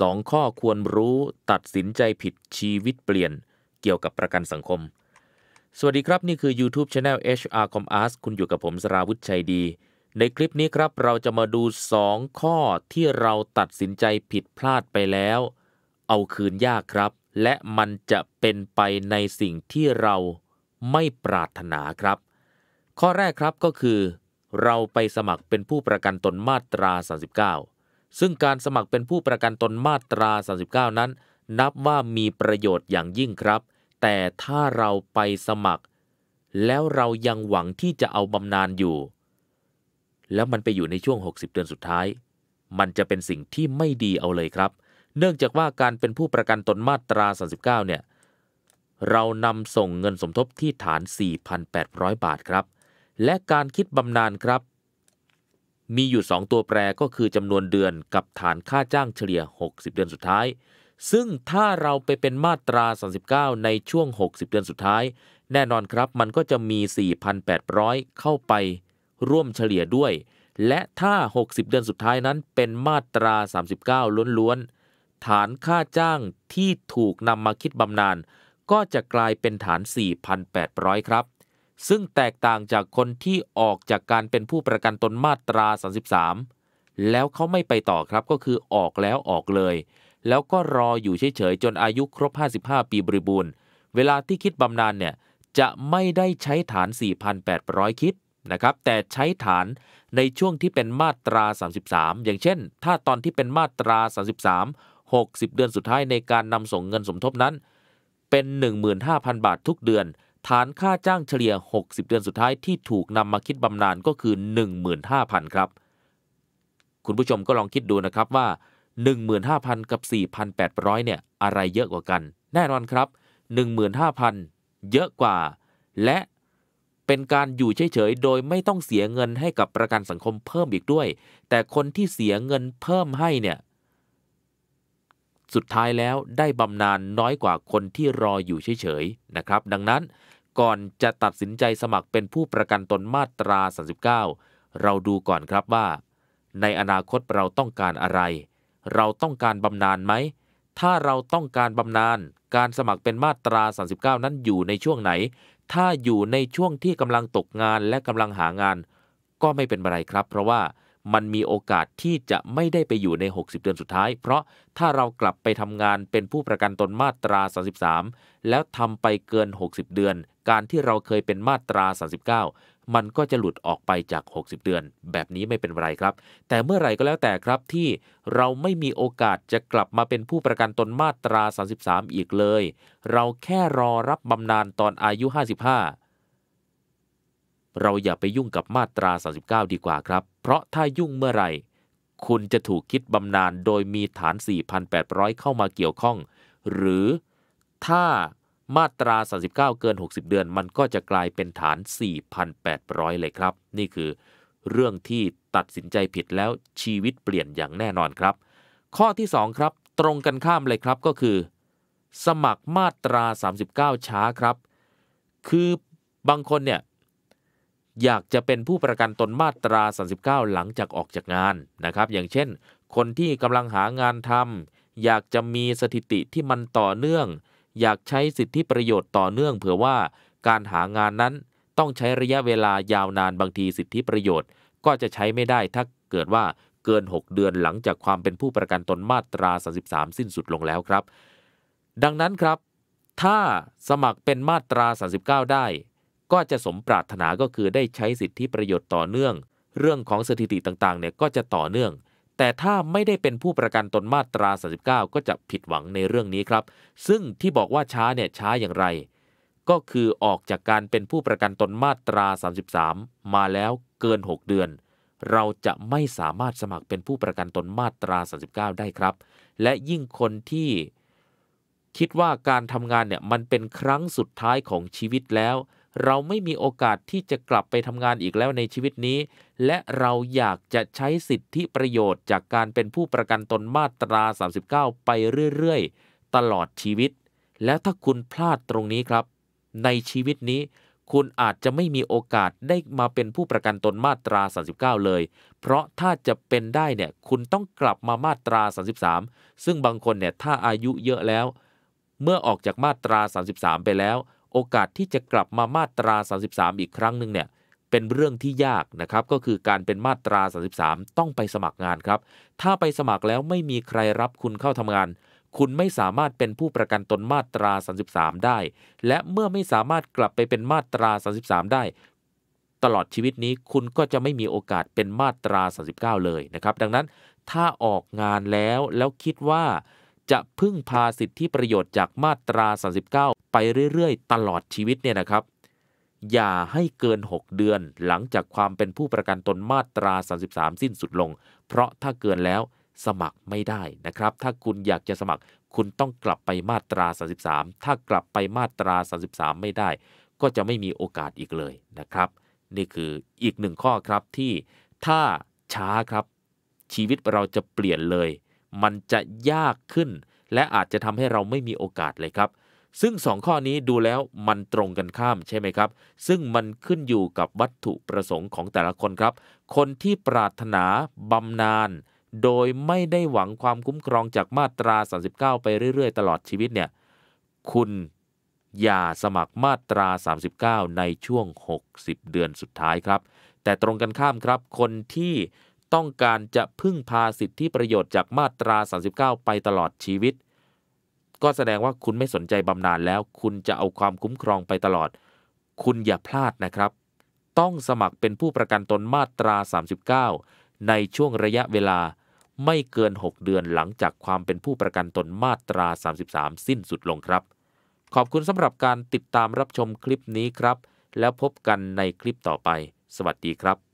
สองข้อควรรู้ตัดสินใจผิดชีวิตเปลี่ยนเกี่ยวกับประกันสังคม สวัสดีครับนี่คือ YouTube Channel HR Com a s คุณอยู่กับผมสราวุฒิชัยดี ในคลิปนี้ครับเราจะมาดู 2 ข้อที่เราตัดสินใจผิดพลาดไปแล้ว เอาคืนยากครับ และมันจะเป็นไปในสิ่งที่เราไม่ปรารถนาครับ ข้อแรกครับก็คือ เราไปสมัครเป็นผู้ประกันตนมาตรา 39ซึ่งการสมัครเป็นผู้ประกันตนมาตรา 39 นั้น นับว่ามีประโยชน์อย่างยิ่งครับ แต่ถ้าเราไปสมัคร แล้วเรายังหวังที่จะเอาบำนาญอยู่ แล้วมันไปอยู่ในช่วง 60 เดือนสุดท้าย มันจะเป็นสิ่งที่ไม่ดีเอาเลยครับ เนื่องจากว่าการเป็นผู้ประกันตนมาตรา 39 เนี่ยเรานำส่งเงินสมทบที่ฐาน 4,800 บาทครับ และการคิดบำนาญครับมีอยู่ 2 ตัวแปรก็คือจำนวนเดือนกับฐานค่าจ้างเฉลี่ย 60เดือนสุดท้ายซึ่งถ้าเราไปเป็นมาตรา39ในช่วง 60 เดือนสุดท้าย แน่นอนครับมันก็จะมี 4,800 เข้าไป ร่วมเฉลี่ยด้วย และถ้า 60 เดือนสุดท้ายนั้น เป็นมาตรา 39 ล้วนๆ ฐานค่าจ้างที่ถูกนำมาคิดบำนาญก็จะกลายเป็นฐาน 4,800 ครับซึ่งแตกต่างจากคนที่ออกจากการเป็นผู้ประกันตนมาตรา 33 แล้วเขาไม่ไปต่อครับก็คือออกแล้วออกเลย แล้วก็รออยู่เฉยๆจนอายุครบ 55 ปีบริบูรณ์ เวลาที่คิดบำนาญเนี่ยจะไม่ได้ใช้ฐาน 4,800 คิดนะครับแต่ใช้ฐานในช่วงที่เป็นมาตรา 33 อย่างเช่น ถ้าตอนที่เป็นมาตรา 33 60 เดือนสุดท้ายในการนำส่งเงินสมทบนั้น เป็น 15,000 บาททุกเดือนฐานค่าจ้างเฉลี่ย 60 เดือนสุดท้ายที่ถูกนำมาคิดบำนาญก็คือ 15,000 ครับ คุณผู้ชมก็ลองคิดดูนะครับว่า 15,000 กับ 4,800 เนี่ย อะไรเยอะกว่ากัน แน่นอนครับ 15,000 เยอะกว่า และเป็นการอยู่เฉยๆ โดยไม่ต้องเสียเงินให้กับประกันสังคมเพิ่มอีกด้วย แต่คนที่เสียเงินเพิ่มให้เนี่ย สุดท้ายแล้วได้บำนาญนน้อยกว่าคนที่รออยู่เฉยๆ นะครับ ดังนั้นก่อนจะตัดสินใจสมัครเป็นผู้ประกันตนมาตรา 39 เราดูก่อนครับว่า ในอนาคตเราต้องการอะไร เราต้องการบำนาญไหม ถ้าเราต้องการบำนาญ การสมัครเป็นมาตรา 39 นั้นอยู่ในช่วงไหน ถ้าอยู่ในช่วงที่กำลังตกงานและกำลังหางาน ก็ไม่เป็นไรครับ เพราะว่ามันมีโอกาสที่จะไม่ได้ไปอยู่ใน 60 เดือนสุดท้าย เพราะถ้าเรากลับไปทำงานเป็นผู้ประกันตนมาตรา 33 แล้วทำไปเกิน 60 เดือนการที่เราเคยเป็นมาตรา 39 มันก็จะหลุดออกไปจาก 60 เดือน แบบนี้ไม่เป็นไรครับ แต่เมื่อไรก็แล้วแต่ครับที่เราไม่มีโอกาสจะกลับมาเป็นผู้ประกันตนมาตรา 33 อีกเลย เราแค่รอรับบำนาญตอนอายุ 55 เราอย่าไปยุ่งกับมาตรา 39 ดีกว่าครับ เพราะถ้ายุ่งเมื่อไหร่ คุณจะถูกคิดบำนาญโดยมีฐาน 4,800 เข้ามาเกี่ยวข้อง หรือถ้ามาตรา 39 เกิน 60 เดือน มันก็จะกลายเป็นฐาน 4,800 เลยครับ นี่คือเรื่องที่ตัดสินใจผิดแล้วชีวิตเปลี่ยนอย่างแน่นอนครับ ข้อที่2ครับ ตรงกันข้ามเลยครับก็คือ สมัครมาตรา 39 ช้าครับ คือบางคนเนี่ยอยากจะเป็นผู้ประกันตนมาตรา 39 หลังจากออกจากงานนะครับ อย่างเช่น คนที่กำลังหางานทำอยากจะมีสถิติที่มันต่อเนื่องอยากใช้สิทธิประโยชน์ต่อเนื่องเผื่อว่าการหางานนั้นต้องใช้ระยะเวลายาวนานบางทีสิทธิประโยชน์ ก็จะใช้ไม่ได้ ถ้าเกิดว่าเกิน 6เดือนหลังจากความเป็นผู้ประกันตนมาตรา33สิ้นสุดลงแล้วครับ ดังนั้นครับ ถ้าสมัครเป็นมาตรา 39 ได้ ก็จะสมปรารถนาก็คือได้ใช้สิทธิประโยชน์ต่อเนื่อง เรื่องของสถิติต่าง ๆ เนี่ยก็จะต่อเนื่องแต่ถ้าไม่ได้เป็นผู้ประกันตนมาตรา 39 ก็จะผิดหวังในเรื่องนี้ครับ ซึ่งที่บอกว่าช้าเนี่ยช้าอย่างไร ก็คือออกจากการเป็นผู้ประกันตนมาตรา 33 มาแล้วเกิน 6 เดือน เราจะไม่สามารถสมัครเป็นผู้ประกันตนมาตรา 39 ได้ครับ และยิ่งคนที่คิดว่าการทำงานเนี่ยมันเป็นครั้งสุดท้ายของชีวิตแล้วเราไม่มีโอกาสที่จะกลับไปทำงานอีกแล้วในชีวิตนี้ และเราอยากจะใช้สิทธิประโยชน์ จากการเป็นผู้ประกันตนมาตรา 39 ไปเรื่อยๆตลอดชีวิต และถ้าคุณพลาดตรงนี้ครับ ในชีวิตนี้ คุณอาจจะไม่มีโอกาสได้มาเป็นผู้ประกันตนมาตรา 39 เลย เพราะถ้าจะเป็นได้เนี่ยคุณต้องกลับมามาตรา 33 ซึ่งบางคนเนี่ยถ้าอายุเยอะแล้ว เมื่อออกจากมาตรา 33 ไปแล้วโอกาสที่จะกลับมามาตรา 33 อีกครั้งหนึ่งเนี่ยเป็นเรื่องที่ยากนะครับก็คือการเป็นมาตรา 33 ต้องไปสมัครงานครับ ถ้าไปสมัครแล้วไม่มีใครรับคุณเข้าทำงาน คุณไม่สามารถเป็นผู้ประกันตนมาตรา 33 ได้ และเมื่อไม่สามารถกลับไปเป็นมาตรา 33 ได้ ตลอดชีวิตนี้คุณก็จะไม่มีโอกาสเป็นมาตรา 39 เลยนะครับดังนั้นถ้าออกงานแล้วแล้วคิดว่าจะพึ่งพาสิทธิประโยชน์จากมาตรา 39 ไปเรื่อยๆ ตลอดชีวิตเนี่ยนะครับ อย่าให้เกิน 6 เดือนหลังจากความเป็นผู้ประกันตนมาตรา 33 สิ้นสุดลง เพราะถ้าเกินแล้วสมัครไม่ได้นะครับ ถ้าคุณอยากจะสมัครคุณต้องกลับไปมาตรา 33 ถ้ากลับไปมาตรา 33 ไม่ได้ ก็จะไม่มีโอกาสอีกเลยนะครับ นี่คืออีกหนึ่งข้อครับที่ถ้าช้าครับชีวิตเราจะเปลี่ยนเลยมันจะยากขึ้นและอาจจะทำให้เราไม่มีโอกาสเลยครับ ซึ่งสองข้อนี้ดูแล้วมันตรงกันข้ามใช่ไหมครับ ซึ่งมันขึ้นอยู่กับวัตถุประสงค์ของแต่ละคนครับ คนที่ปรารถนาบำนาญโดยไม่ได้หวังความคุ้มครองจากมาตรา 39 ไปเรื่อยๆตลอดชีวิตเนี่ย คุณอย่าสมัครมาตรา 39 ในช่วง 60 เดือนสุดท้ายครับ แต่ตรงกันข้ามครับ คนที่ต้องการจะพึ่งพาสิทธิประโยชน์จากมาตรา 39 ไปตลอดชีวิต ก็แสดงว่าคุณไม่สนใจบำนาญแล้ว คุณจะเอาความคุ้มครองไปตลอด คุณอย่าพลาดนะครับ ต้องสมัครเป็นผู้ประกันตนมาตรา 39 ในช่วงระยะเวลา ไม่เกิน 6 เดือนหลังจากความเป็นผู้ประกันตนมาตรา 33 สิ้นสุดลงครับ ขอบคุณสำหรับการติดตามรับชมคลิปนี้ครับ แล้วพบกันในคลิปต่อไป สวัสดีครับ